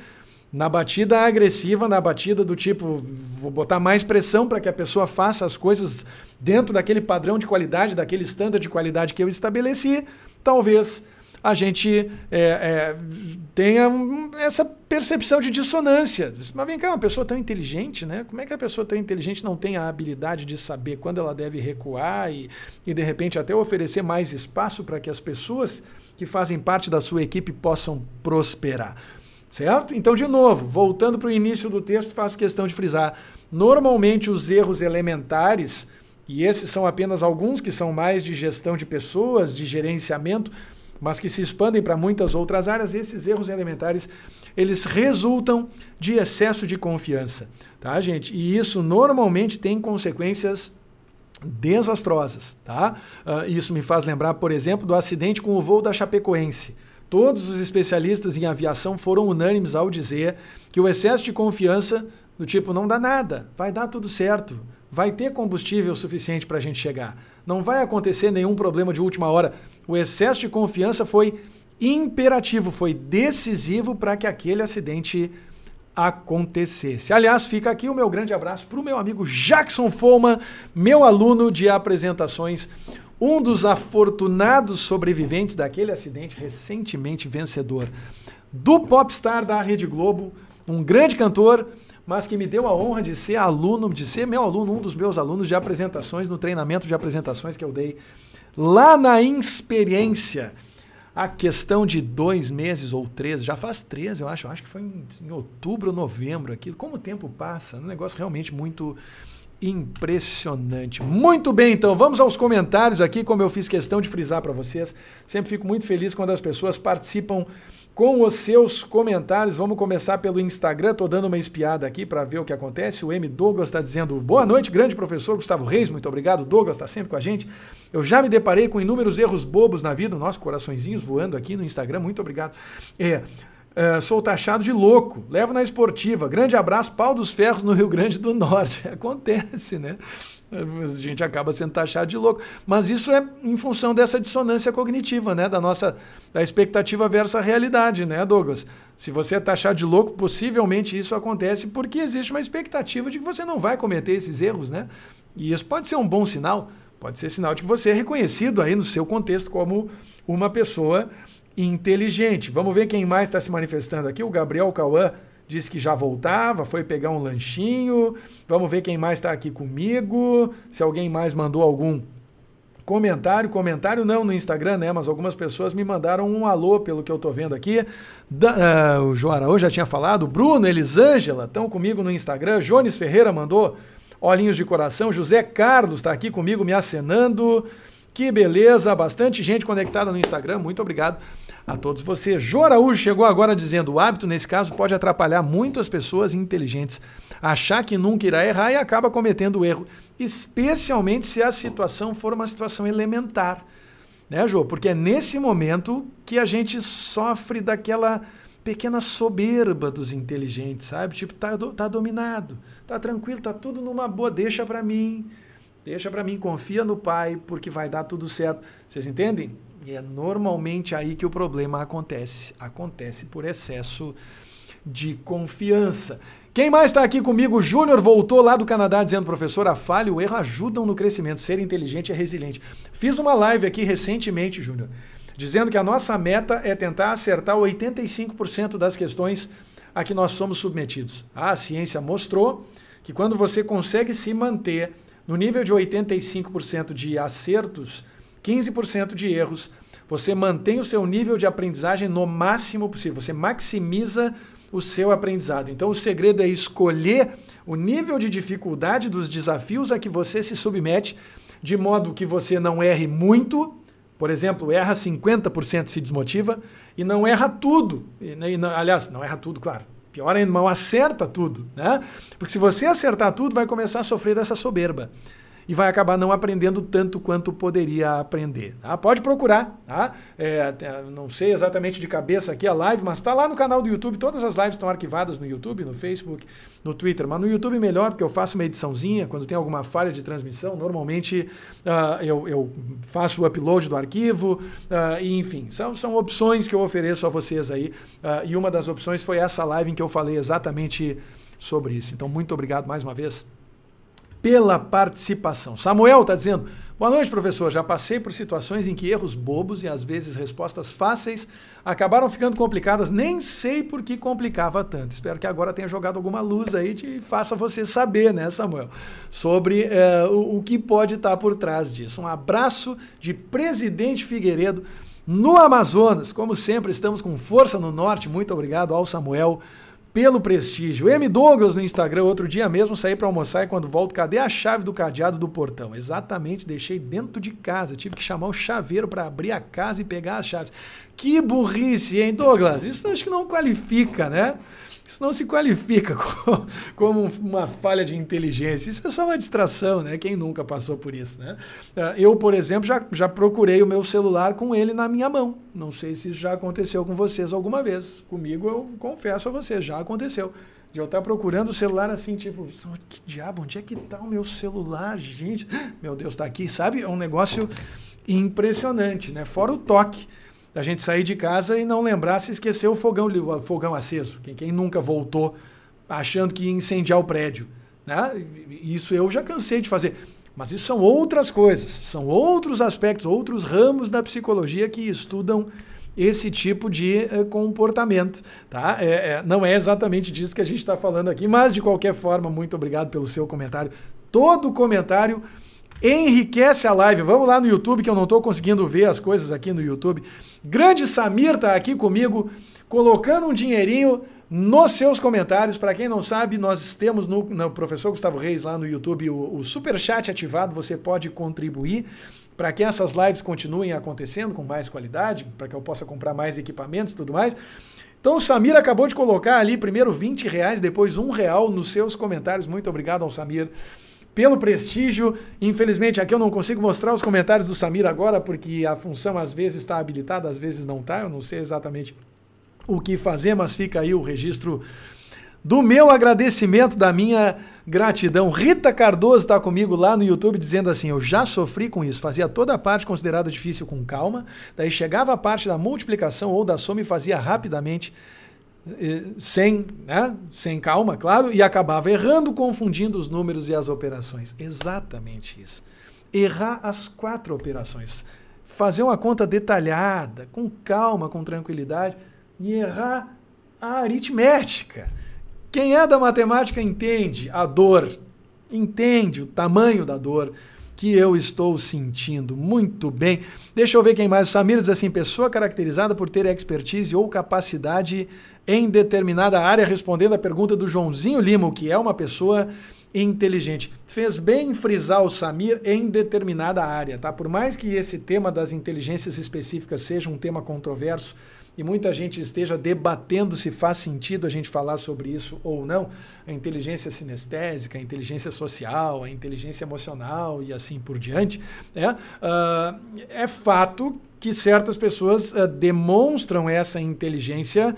na batida agressiva, na batida do tipo, vou botar mais pressão para que a pessoa faça as coisas dentro daquele padrão de qualidade, daquele estándar de qualidade que eu estabeleci, talvez a gente é, é, tenha essa percepção de dissonância. Mas vem cá, uma pessoa tão inteligente, né? Como é que a pessoa tão inteligente não tem a habilidade de saber quando ela deve recuar e, e de repente, até oferecer mais espaço para que as pessoas que fazem parte da sua equipe possam prosperar? Certo? Então, de novo, voltando para o início do texto, faço questão de frisar. Normalmente, os erros elementares, e esses são apenas alguns que são mais de gestão de pessoas, de gerenciamento, mas que se expandem para muitas outras áreas, esses erros elementares, eles resultam de excesso de confiança, tá, gente? E isso normalmente tem consequências desastrosas, tá? Uh, isso me faz lembrar, por exemplo, do acidente com o voo da Chapecoense. Todos os especialistas em aviação foram unânimes ao dizer que o excesso de confiança, do tipo, não dá nada, vai dar tudo certo, vai ter combustível suficiente para a gente chegar, não vai acontecer nenhum problema de última hora. O excesso de confiança foi imperativo, foi decisivo para que aquele acidente acontecesse. Aliás, fica aqui o meu grande abraço para o meu amigo Jackson Foma, meu aluno de apresentações, um dos afortunados sobreviventes daquele acidente recentemente vencedor do Popstar da Rede Globo, um grande cantor, mas que me deu a honra de ser aluno, de ser meu aluno, um dos meus alunos de apresentações no treinamento de apresentações que eu dei lá na experiência, a questão de dois meses ou três, já faz três, eu acho, eu acho que foi em, em outubro, novembro aqui. Como o tempo passa, um negócio realmente muito impressionante. Muito bem, então, vamos aos comentários aqui, como eu fiz questão de frisar para vocês. Sempre fico muito feliz quando as pessoas participam com os seus comentários. Vamos começar pelo Instagram. Tô dando uma espiada aqui para ver o que acontece. O M Douglas está dizendo boa noite, grande professor Gustavo Reis. Muito obrigado. Douglas está sempre com a gente. Eu já me deparei com inúmeros erros bobos na vida. Nossa, coraçõezinhos voando aqui no Instagram. Muito obrigado. É, Uh, sou taxado de louco, levo na esportiva. Grande abraço, pau dos ferros no Rio Grande do Norte. <laughs> Acontece, né? A gente acaba sendo taxado de louco. Mas isso é em função dessa dissonância cognitiva, né? Da nossa da expectativa versus a realidade, né, Douglas? Se você é taxado de louco, possivelmente isso acontece porque existe uma expectativa de que você não vai cometer esses erros, né? E isso pode ser um bom sinal, pode ser sinal de que você é reconhecido aí no seu contexto como uma pessoa inteligente. Vamos ver quem mais está se manifestando aqui. O Gabriel Cauã disse que já voltava, foi pegar um lanchinho. Vamos ver quem mais está aqui comigo, se alguém mais mandou algum comentário, comentário não no Instagram, né? Mas algumas pessoas me mandaram um alô pelo que eu tô vendo aqui. Da, uh, o João Araújo já tinha falado, Bruno, Elisângela, estão comigo no Instagram. Jones Ferreira mandou olhinhos de coração. José Carlos está aqui comigo me acenando. Que beleza, bastante gente conectada no Instagram, muito obrigado a todos vocês. Joraú chegou agora dizendo: o hábito, nesse caso, pode atrapalhar muitas pessoas inteligentes. Achar que nunca irá errar e acaba cometendo o erro, especialmente se a situação for uma situação elementar. Né, Jô? Porque é nesse momento que a gente sofre daquela pequena soberba dos inteligentes, sabe? Tipo, tá, tá dominado, tá tranquilo, tá tudo numa boa, deixa para mim. Deixa para mim, confia no pai, porque vai dar tudo certo. Vocês entendem? E é normalmente aí que o problema acontece. Acontece por excesso de confiança. Quem mais está aqui comigo? Júnior voltou lá do Canadá dizendo, professor, a falha e o erro ajudam no crescimento. Ser inteligente é resiliente. Fiz uma live aqui recentemente, Júnior, dizendo que a nossa meta é tentar acertar 85% das questões a que nós somos submetidos. a ciência mostrou que quando você consegue se manter no nível de 85% de acertos, 15% de erros. Você mantém o seu nível de aprendizagem no máximo possível. Você maximiza o seu aprendizado. Então, o segredo é escolher o nível de dificuldade dos desafios a que você se submete, de modo que você não erre muito. Por exemplo, erra 50% se desmotiva e não erra tudo. E, né, e aliás, não erra tudo, claro. Pior ainda, não acerta tudo, né? Porque se você acertar tudo, vai começar a sofrer dessa soberba e vai acabar não aprendendo tanto quanto poderia aprender. Tá? Pode procurar, tá? É, ah, não sei exatamente de cabeça aqui a live, mas está lá no canal do YouTube. Todas as lives estão arquivadas no YouTube, no Facebook, no Twitter. Mas no YouTube melhor, porque eu faço uma ediçãozinha quando tem alguma falha de transmissão. Normalmente uh, eu, eu, faço o upload do arquivo, uh, e, enfim, são, são opções que eu ofereço a vocês aí. Uh, e uma das opções foi essa live em que eu falei exatamente sobre isso. Então, muito obrigado mais uma vez pela participação. Samuel está dizendo: Boa noite, professor. Já passei por situações em que erros bobos e às vezes respostas fáceis acabaram ficando complicadas. Nem sei por que complicava tanto. Espero que agora tenha jogado alguma luz aí e faça você saber, né, Samuel, sobre é, o, o que pode estar tá por trás disso. Um abraço de presidente Figueiredo no Amazonas. Como sempre, estamos com força no norte. Muito obrigado ao Samuel pelo prestígio. M. Douglas no Instagram, outro dia mesmo, saí para almoçar e quando volto, cadê a chave do cadeado do portão? Exatamente, deixei dentro de casa. Tive que chamar o chaveiro para abrir a casa e pegar as chaves. Que burrice, hein, Douglas? Isso acho que não qualifica, né? Isso não se qualifica <laughs> como uma falha de inteligência. Isso é só uma distração, né? Quem nunca passou por isso, né? Ah, eu, por exemplo, já, já procurei o meu celular com ele na minha mão. Não sei se isso já aconteceu com vocês alguma vez. Comigo, eu confesso a vocês, já aconteceu. De eu estar procurando o celular assim, tipo, que diabo, onde é que está o meu celular, gente? <gasps> Meu Deus, está aqui, sabe? É um negócio impressionante, né? Fora o toque da gente sair de casa e não lembrar se esquecer o fogão, o fogão aceso. Quem, quem nunca voltou achando que ia incendiar o prédio. Né? Isso eu já cansei de fazer. Mas isso são outras coisas, são outros aspectos, outros ramos da psicologia que estudam esse tipo de eh, comportamento. Tá? É, é, não é exatamente disso que a gente está falando aqui, mas de qualquer forma, muito obrigado pelo seu comentário. Todo comentário Enriquece a live. Vamos lá no YouTube, que eu não estou conseguindo ver as coisas aqui no YouTube. Grande Samir está aqui comigo, colocando um dinheirinho nos seus comentários. Para quem não sabe, nós temos no, no, professor Gustavo Reis lá no YouTube o, o super chat ativado. Você pode contribuir para que essas lives continuem acontecendo com mais qualidade, para que eu possa comprar mais equipamentos e tudo mais. Então o Samir acabou de colocar ali primeiro 20 reais, depois um real nos seus comentários. Muito obrigado ao Samir pelo prestígio. Infelizmente, aqui eu não consigo mostrar os comentários do Samir agora, porque a função às vezes está habilitada, às vezes não está. Eu não sei exatamente o que fazer, mas fica aí o registro do meu agradecimento, da minha gratidão. Rita Cardoso está comigo lá no YouTube dizendo assim: Eu já sofri com isso, fazia toda a parte considerada difícil com calma, daí chegava a parte da multiplicação ou da soma e fazia rapidamente sem, né? sem calma, claro, e acabava errando, confundindo os números e as operações. Exatamente isso. Errar as quatro operações. Fazer uma conta detalhada, com calma, com tranquilidade, e errar a aritmética. Quem é da matemática entende a dor, entende o tamanho da dor, que eu estou sentindo. Muito bem. Deixa eu ver quem mais. O Samir diz assim: pessoa caracterizada por ter expertise ou capacidade em determinada área, respondendo a pergunta do Joãozinho Lima, que é uma pessoa inteligente. Fez bem frisar o Samir em determinada área, tá? Por mais que esse tema das inteligências específicas seja um tema controverso e muita gente esteja debatendo se faz sentido a gente falar sobre isso ou não, a inteligência sinestésica, a inteligência social, a inteligência emocional e assim por diante, né? Uh, é fato que certas pessoas uh, demonstram essa inteligência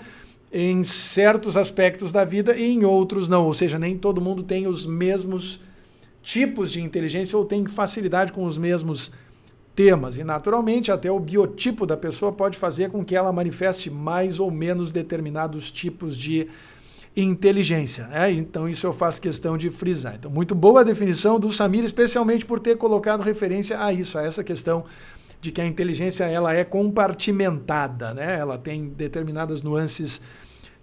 em certos aspectos da vida e em outros não. Ou seja, nem todo mundo tem os mesmos tipos de inteligência ou tem facilidade com os mesmos temas. E, naturalmente, até o biotipo da pessoa pode fazer com que ela manifeste mais ou menos determinados tipos de inteligência. Né? Então, isso eu faço questão de frisar. Então, muito boa a definição do Samir, especialmente por ter colocado referência a isso, a essa questão de que a inteligência ela é compartimentada, né? ela tem determinadas nuances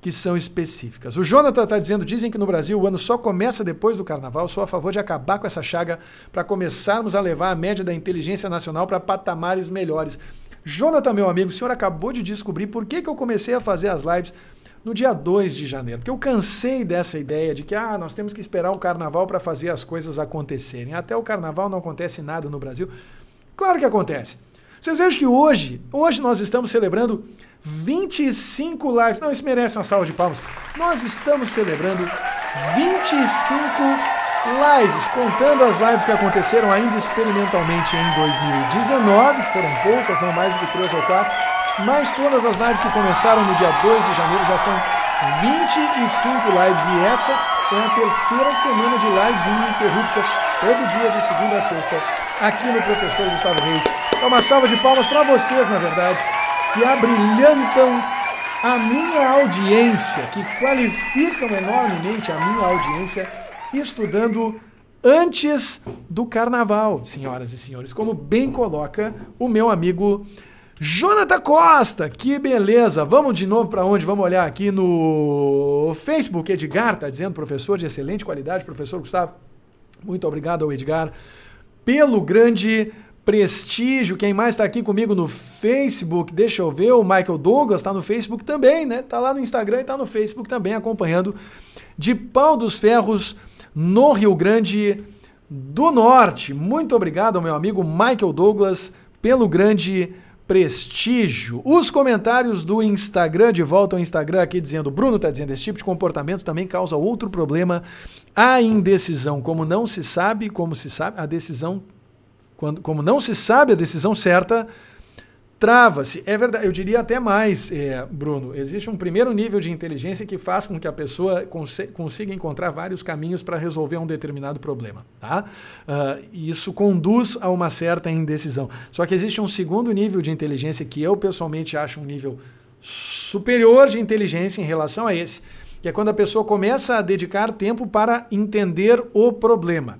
que são específicas. O Jonathan está dizendo, dizem que no Brasil o ano só começa depois do carnaval, sou a favor de acabar com essa chaga para começarmos a levar a média da inteligência nacional para patamares melhores. Jonathan, meu amigo, o senhor acabou de descobrir por que, que eu comecei a fazer as lives no dia 2 de janeiro, porque eu cansei dessa ideia de que ah, nós temos que esperar o carnaval para fazer as coisas acontecerem. Até o carnaval não acontece nada no Brasil. Claro que acontece. Vocês vejam que hoje, hoje nós estamos celebrando 25 lives. Não, isso merece uma salva de palmas. Nós estamos celebrando 25 lives, contando as lives que aconteceram ainda experimentalmente em 2019, que foram poucas, não mais do que três ou quatro, mas todas as lives que começaram no dia 2 de janeiro já são 25 lives e essa é a terceira semana de lives ininterruptas, todo dia de segunda a sexta, aqui no Professor Gustavo Reis. É uma salva de palmas para vocês, na verdade que abrilhantam a minha audiência, que qualificam enormemente a minha audiência estudando antes do carnaval, senhoras e senhores, como bem coloca o meu amigo Jonathan Costa. Que beleza! Vamos de novo para onde? Vamos olhar aqui no Facebook. Edgar está dizendo, professor de excelente qualidade, professor Gustavo. Muito obrigado ao Edgar pelo grande Prestígio, quem mais está aqui comigo no Facebook, deixa eu ver, o Michael Douglas está no Facebook também, né? Está lá no Instagram e está no Facebook também acompanhando de Pau dos Ferros no Rio Grande do Norte. Muito obrigado ao meu amigo Michael Douglas pelo grande prestígio. Os comentários do Instagram, de volta ao Instagram aqui dizendo, Bruno está dizendo, esse tipo de comportamento também causa outro problema, a indecisão. Como não se sabe, como se sabe, a decisão quando, como não se sabe a decisão certa, trava-se. É verdade, eu diria até mais, é, Bruno. Existe um primeiro nível de inteligência que faz com que a pessoa consiga encontrar vários caminhos para resolver um determinado problema. Tá? Uh, isso conduz a uma certa indecisão. Só que existe um segundo nível de inteligência que eu pessoalmente acho um nível superior de inteligência em relação a esse, que é quando a pessoa começa a dedicar tempo para entender o problema.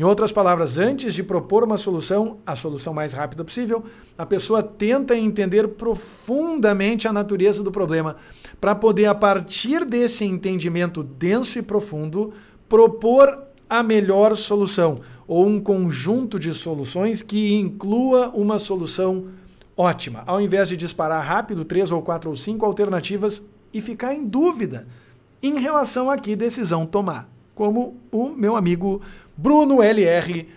Em outras palavras, antes de propor uma solução, a solução mais rápida possível, a pessoa tenta entender profundamente a natureza do problema, para poder, a partir desse entendimento denso e profundo, propor a melhor solução, ou um conjunto de soluções que inclua uma solução ótima, ao invés de disparar rápido três ou quatro ou cinco alternativas e ficar em dúvida em relação a que decisão tomar como o meu amigo Bruno LR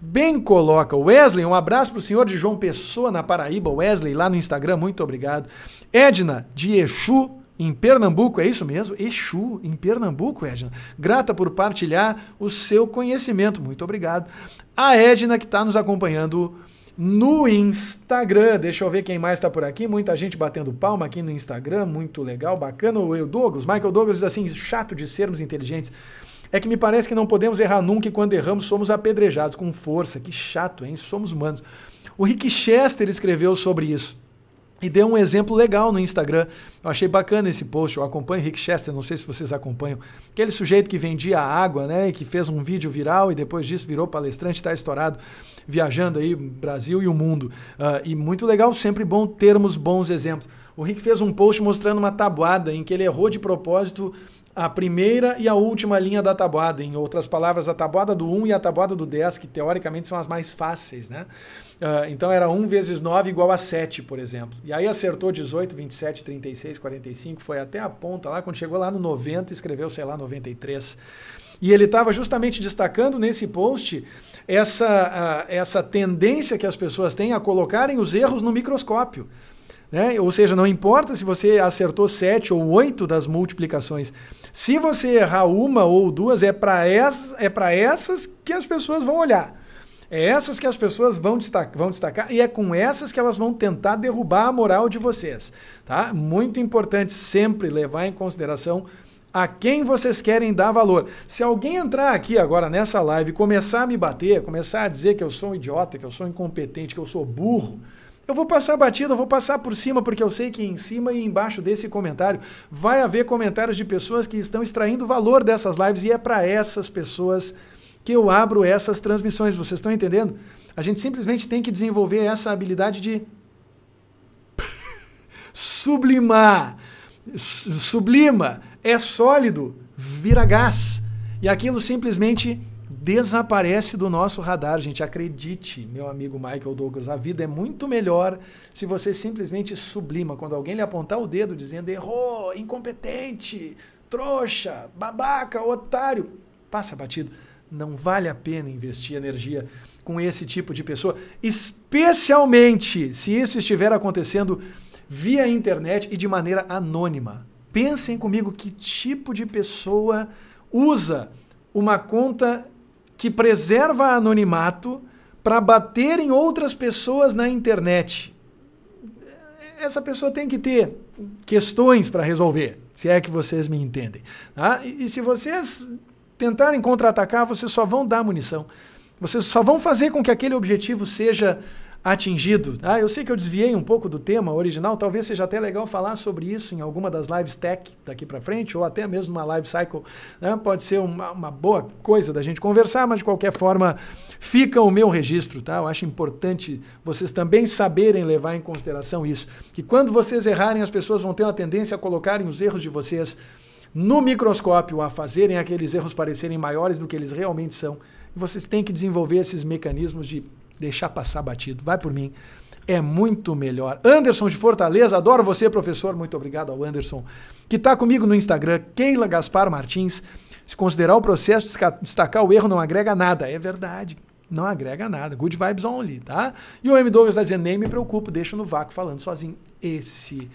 bem coloca. Wesley, um abraço para o senhor de João Pessoa, na Paraíba. Wesley, lá no Instagram, muito obrigado. Edna, de Exu, em Pernambuco, é isso mesmo? Exu, em Pernambuco, Edna. Grata por partilhar o seu conhecimento, muito obrigado. A Edna, que está nos acompanhando no Instagram. Deixa eu ver quem mais está por aqui. Muita gente batendo palma aqui no Instagram, muito legal, bacana. O Douglas, Michael Douglas diz assim: chato de sermos inteligentes. É que me parece que não podemos errar nunca e quando erramos somos apedrejados com força. Que chato, hein? Somos humanos. O Rick Chester escreveu sobre isso. E deu um exemplo legal no Instagram. Eu achei bacana esse post. Eu acompanho o Rick Chester, não sei se vocês acompanham. Aquele sujeito que vendia água, né? E que fez um vídeo viral e depois disso virou palestrante, está estourado, viajando aí, Brasil e o mundo. Uh, e muito legal, sempre bom termos bons exemplos. O Rick fez um post mostrando uma tabuada em que ele errou de propósito a primeira e a última linha da tabuada. Em outras palavras, a tabuada do 1 e a tabuada do 10, que teoricamente são as mais fáceis, né? Uh, então era 1 vezes 9 igual a 7, por exemplo. E aí acertou 18, 27, 36, 45, foi até a ponta lá, quando chegou lá no 90, escreveu, sei lá, 93. E ele estava justamente destacando nesse post essa, uh, essa tendência que as pessoas têm a colocarem os erros no microscópio. Né? Ou seja, não importa se você acertou 7 ou 8 das multiplicações, se você errar uma ou duas, é para essas, é essas que as pessoas vão olhar. É essas que as pessoas vão destacar, vão destacar e é com essas que elas vão tentar derrubar a moral de vocês. Tá? Muito importante sempre levar em consideração a quem vocês querem dar valor. Se alguém entrar aqui agora nessa live e começar a me bater, começar a dizer que eu sou um idiota, que eu sou incompetente, que eu sou burro, eu vou passar batida, eu vou passar por cima, porque eu sei que em cima e embaixo desse comentário vai haver comentários de pessoas que estão extraindo valor dessas lives e é para essas pessoas que eu abro essas transmissões. Vocês estão entendendo? A gente simplesmente tem que desenvolver essa habilidade de <laughs> sublimar. Sublima, é sólido, vira gás. E aquilo simplesmente desaparece do nosso radar, gente. Acredite, meu amigo Michael Douglas, a vida é muito melhor se você simplesmente sublima. Quando alguém lhe apontar o dedo dizendo errou, incompetente, trouxa, babaca, otário, passa batido. Não vale a pena investir energia com esse tipo de pessoa, especialmente se isso estiver acontecendo via internet e de maneira anônima. Pensem comigo que tipo de pessoa usa uma conta que preserva anonimato para bater em outras pessoas na internet. Essa pessoa tem que ter questões para resolver, se é que vocês me entendem. Tá? E, e se vocês tentarem contra-atacar, vocês só vão dar munição. Vocês só vão fazer com que aquele objetivo seja atingido. Ah, eu sei que eu desviei um pouco do tema original, talvez seja até legal falar sobre isso em alguma das lives tech daqui para frente, ou até mesmo uma live cycle, né? pode ser uma, uma, boa coisa da gente conversar, mas de qualquer forma fica o meu registro, tá? Eu acho importante vocês também saberem levar em consideração isso, que quando vocês errarem, as pessoas vão ter uma tendência a colocarem os erros de vocês no microscópio, a fazerem aqueles erros parecerem maiores do que eles realmente são. E vocês têm que desenvolver esses mecanismos de deixar passar batido, vai por mim. É muito melhor. Anderson de Fortaleza, adoro você, professor. Muito obrigado ao Anderson, que está comigo no Instagram, Keila Gaspar Martins. Se considerar o processo, destacar o erro não agrega nada. É verdade. Não agrega nada. Good vibes only, tá? E o M. Douglas está dizendo, nem me preocupo, deixo no vácuo falando sozinho. Esse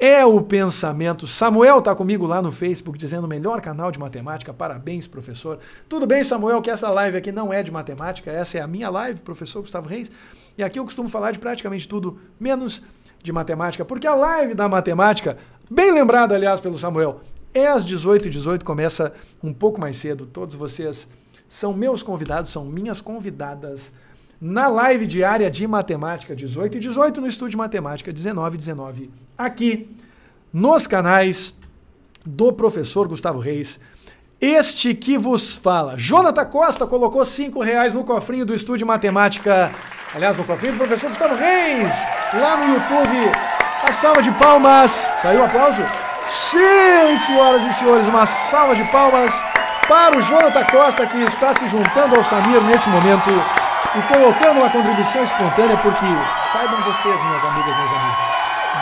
é o pensamento. Samuel está comigo lá no Facebook dizendo melhor canal de matemática. Parabéns, professor. Tudo bem, Samuel, que essa live aqui não é de matemática, essa é a minha live, professor Gustavo Reis. E aqui eu costumo falar de praticamente tudo, menos de matemática, porque a live da matemática, bem lembrada, aliás, pelo Samuel, é às 18h18, 18, começa um pouco mais cedo. Todos vocês são meus convidados, são minhas convidadas na live diária de matemática 18 e 18, no estúdio matemática 19 e 19, aqui nos canais do professor Gustavo Reis. Este que vos fala. Jonathan Costa colocou cinco reais no cofrinho do estúdio matemática, aliás, no cofrinho do professor Gustavo Reis, lá no YouTube. A salva de palmas. Saiu o aplauso? Sim, senhoras e senhores, uma salva de palmas para o Jonathan Costa que está se juntando ao Samir nesse momento e colocando uma contribuição espontânea, porque saibam vocês, minhas amigas, meus amigos,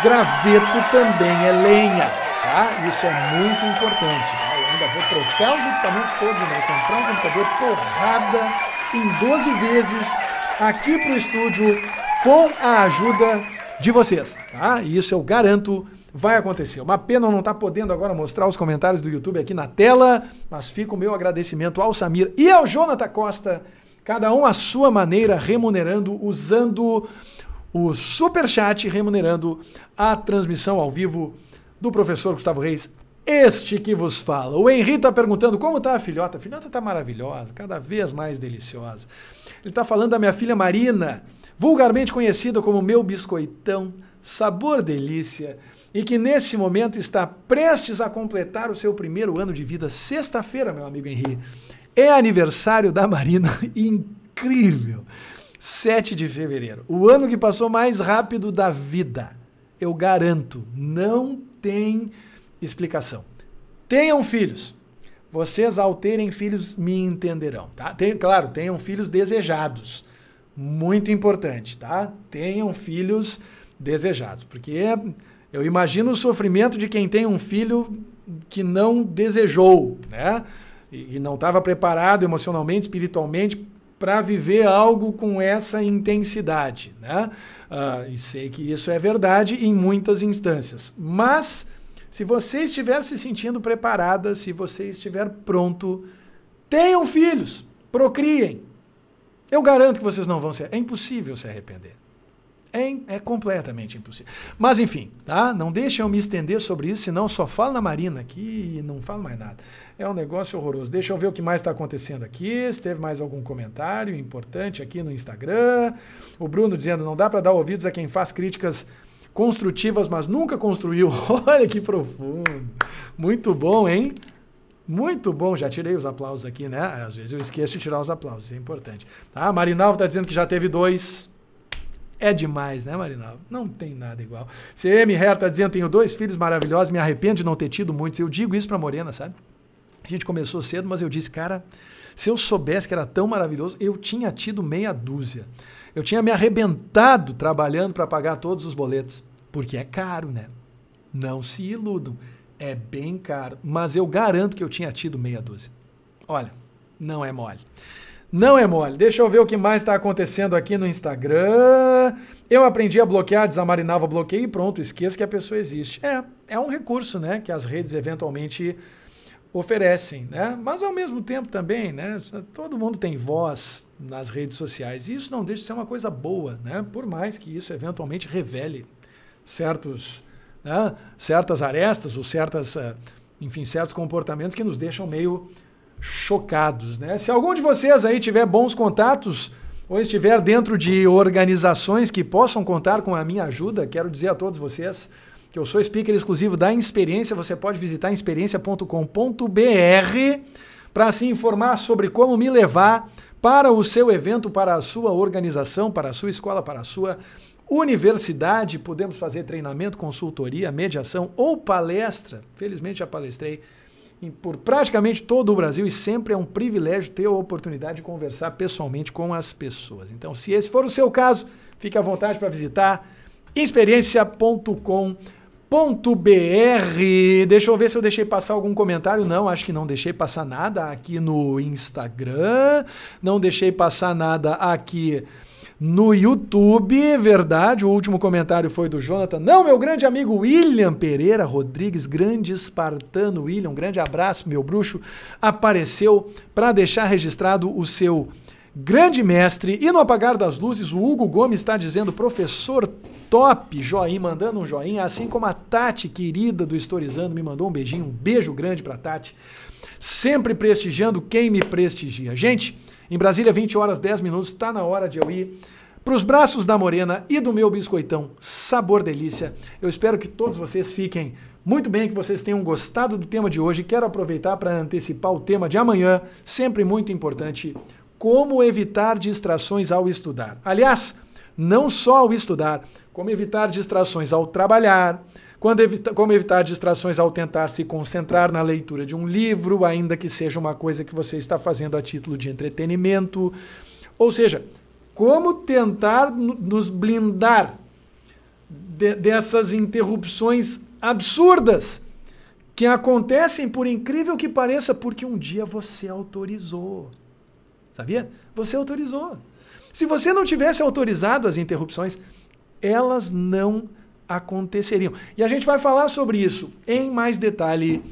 graveto também é lenha, tá? Isso é muito importante. Tá? Eu ainda vou trocar os equipamentos todos, né? vou comprar um computador porrada em 12 vezes aqui para o estúdio com a ajuda de vocês, tá? Isso eu garanto vai acontecer. Uma pena não estar tá podendo agora mostrar os comentários do YouTube aqui na tela, mas fica o meu agradecimento ao Samir e ao Jonathan Costa Cada um à sua maneira, remunerando, usando o super chat, remunerando a transmissão ao vivo do professor Gustavo Reis este que vos fala. O Henrique está perguntando como está a filhota. A filhota está maravilhosa, cada vez mais deliciosa. Ele está falando da minha filha Marina, vulgarmente conhecida como meu biscoitão, sabor delícia, e que nesse momento está prestes a completar o seu primeiro ano de vida, sexta-feira, meu amigo Henrique é aniversário da Marina, <laughs> incrível! 7 de fevereiro. O ano que passou mais rápido da vida. Eu garanto, não tem explicação. Tenham filhos. Vocês, ao terem filhos, me entenderão. Tá? Tem, claro, tenham filhos desejados. Muito importante, tá? Tenham filhos desejados. Porque eu imagino o sofrimento de quem tem um filho que não desejou, né? e, e não estava preparado emocionalmente, espiritualmente para viver algo com essa intensidade, né? Uh, e sei que isso é verdade em muitas instâncias, mas se você estiver se sentindo preparada, se você estiver pronto, tenham filhos, procriem. Eu garanto que vocês não vão ser, é impossível se arrepender. É, é, completamente impossível. Mas enfim, tá? Não deixem eu me estender sobre isso, senão só falo na Marina aqui e não falo mais nada. É um negócio horroroso. Deixa eu ver o que mais está acontecendo aqui. Se teve mais algum comentário importante aqui no Instagram. O Bruno dizendo: não dá para dar ouvidos a quem faz críticas construtivas, mas nunca construiu. <laughs> Olha que profundo. Muito bom, hein? Muito bom, já tirei os aplausos aqui, né? Às vezes eu esqueço de tirar os aplausos, é importante. Tá? Marinalvo está dizendo que já teve dois. É demais, né, Marinalva? Não tem nada igual. CM Herr tá dizendo: tenho dois filhos maravilhosos, me arrependo de não ter tido muitos. Eu digo isso pra Morena, sabe? A gente começou cedo, mas eu disse, cara, se eu soubesse que era tão maravilhoso, eu tinha tido meia dúzia. Eu tinha me arrebentado trabalhando para pagar todos os boletos. Porque é caro, né? Não se iludam. É bem caro. Mas eu garanto que eu tinha tido meia dúzia. Olha, não é mole. Não é mole. Deixa eu ver o que mais está acontecendo aqui no Instagram. Eu aprendi a bloquear, desamarinava, bloqueio e pronto, esqueço que a pessoa existe. É, é um recurso, né, que as redes eventualmente oferecem, né? Mas ao mesmo tempo também, né, todo mundo tem voz nas redes sociais. E isso não deixa de ser uma coisa boa, né? Por mais que isso eventualmente revele certos, né, certas arestas ou certas, eh, enfim, certos comportamentos que nos deixam meio chocados, né? Se algum de vocês aí tiver bons contatos ou estiver dentro de organizações que possam contar com a minha ajuda, quero dizer a todos vocês que eu sou speaker exclusivo da Experiência. Você pode visitar experiência.com.br para se informar sobre como me levar para o seu evento, para a sua organização, para a sua escola, para a sua universidade. Podemos fazer treinamento, consultoria, mediação ou palestra. Felizmente já palestrei por praticamente todo o Brasil e sempre é um privilégio ter a oportunidade de conversar pessoalmente com as pessoas. Então, se esse for o seu caso, fique à vontade para visitar experiência.com.br. Deixa eu ver se eu deixei passar algum comentário. Não, acho que não deixei passar nada aqui no Instagram. Não deixei passar nada aqui no YouTube, é verdade, o último comentário foi do Jonathan. Não, meu grande amigo William Pereira Rodrigues, grande espartano William, um grande abraço, meu bruxo, apareceu para deixar registrado o seu grande mestre. E no apagar das luzes, o Hugo Gomes está dizendo, professor top, joinha, mandando um joinha, assim como a Tati, querida do Historizando, me mandou um beijinho, um beijo grande para Tati, sempre prestigiando quem me prestigia. Gente, em Brasília, 20 horas 10 minutos, está na hora de eu ir para os braços da Morena e do meu biscoitão Sabor Delícia. Eu espero que todos vocês fiquem muito bem, que vocês tenham gostado do tema de hoje. Quero aproveitar para antecipar o tema de amanhã, sempre muito importante, como evitar distrações ao estudar. Aliás, não só ao estudar, como evitar distrações ao trabalhar, Evita, como evitar distrações ao tentar se concentrar na leitura de um livro, ainda que seja uma coisa que você está fazendo a título de entretenimento. Ou seja, como tentar nos blindar de, dessas interrupções absurdas que acontecem, por incrível que pareça, porque um dia você autorizou. Sabia? Você autorizou. Se você não tivesse autorizado as interrupções, elas não aconteceriam. E a gente vai falar sobre isso em mais detalhe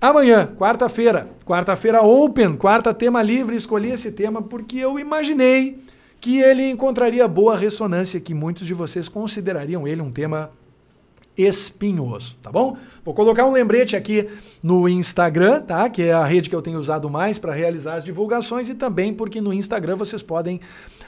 amanhã, quarta-feira. Quarta-feira open, quarta tema livre. Escolhi esse tema porque eu imaginei que ele encontraria boa ressonância, que muitos de vocês considerariam ele um tema espinhoso, tá bom? Vou colocar um lembrete aqui no Instagram, tá? Que é a rede que eu tenho usado mais para realizar as divulgações e também porque no Instagram vocês podem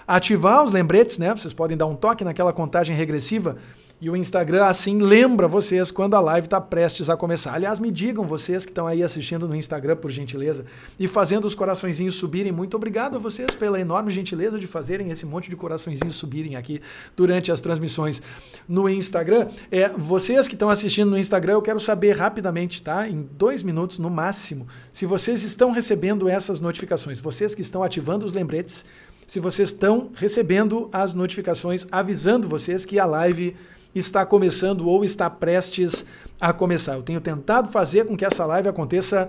ativar os lembretes, né? Vocês podem dar um toque naquela contagem regressiva e o Instagram, assim, lembra vocês quando a live está prestes a começar. Aliás, me digam vocês que estão aí assistindo no Instagram, por gentileza, e fazendo os coraçõezinhos subirem. Muito obrigado a vocês pela enorme gentileza de fazerem esse monte de coraçõezinhos subirem aqui durante as transmissões no Instagram. É, vocês que estão assistindo no Instagram, eu quero saber rapidamente, tá? Em dois minutos no máximo, se vocês estão recebendo essas notificações. Vocês que estão ativando os lembretes, se vocês estão recebendo as notificações avisando vocês que a live está começando ou está prestes a começar. Eu tenho tentado fazer com que essa live aconteça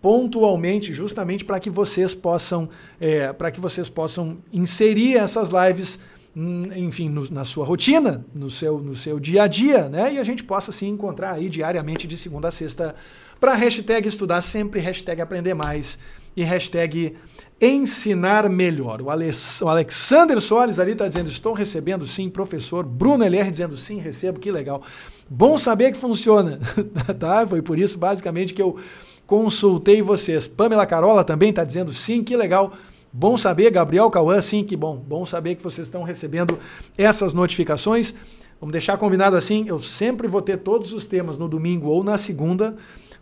pontualmente, justamente para que vocês possam, é, para que vocês possam inserir essas lives, hum, enfim, no, na sua rotina, no seu, no seu dia a dia, né? E a gente possa se encontrar aí diariamente de segunda a sexta para hashtag estudar sempre, hashtag aprender mais e hashtag ensinar melhor. O, Alexander Soares ali está dizendo, estou recebendo sim, professor. Bruno LR dizendo, sim, recebo, que legal. Bom saber que funciona, <laughs> tá? Foi por isso, basicamente, que eu consultei vocês. Pamela Carola também está dizendo, sim, que legal. Bom saber, Gabriel Cauã, sim, que bom. Bom saber que vocês estão recebendo essas notificações. Vamos deixar combinado assim, eu sempre vou ter todos os temas no domingo ou na segunda,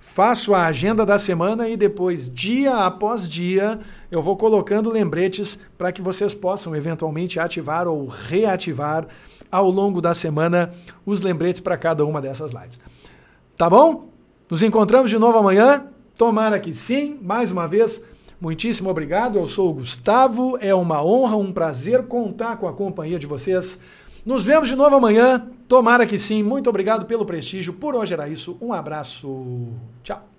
faço a agenda da semana e depois, dia após dia, eu vou colocando lembretes para que vocês possam eventualmente ativar ou reativar ao longo da semana os lembretes para cada uma dessas lives. Tá bom? Nos encontramos de novo amanhã. Tomara que sim. Mais uma vez, muitíssimo obrigado. Eu sou o Gustavo. É uma honra, um prazer contar com a companhia de vocês. Nos vemos de novo amanhã. Tomara que sim. Muito obrigado pelo prestígio. Por hoje era isso. Um abraço. Tchau.